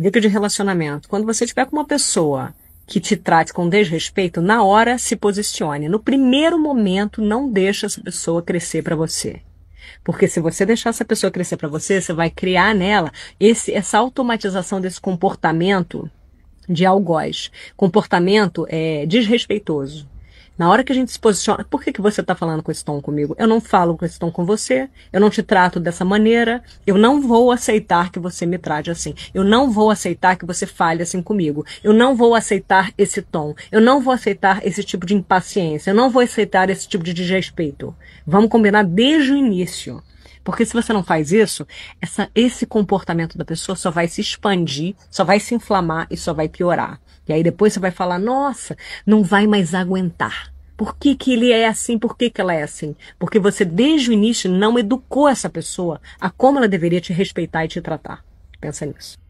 dica de relacionamento. Quando você estiver com uma pessoa que te trate com desrespeito, na hora se posicione. No primeiro momento, não deixa essa pessoa crescer para você. Porque se você deixar essa pessoa crescer para você, você vai criar nela esse, essa automatização desse comportamento de algoz, comportamento é, desrespeitoso. Na hora que a gente se posiciona, por que, que você está falando com esse tom comigo? Eu não falo com esse tom com você, eu não te trato dessa maneira, eu não vou aceitar que você me trate assim, eu não vou aceitar que você fale assim comigo, eu não vou aceitar esse tom, eu não vou aceitar esse tipo de impaciência, eu não vou aceitar esse tipo de desrespeito. Vamos combinar desde o início. Porque se você não faz isso, essa, esse comportamento da pessoa só vai se expandir, só vai se inflamar e só vai piorar. E aí depois você vai falar, nossa, não vai mais aguentar. Por que, que ele é assim? Por que, que ela é assim? Porque você, desde o início, não educou essa pessoa a como ela deveria te respeitar e te tratar. Pensa nisso.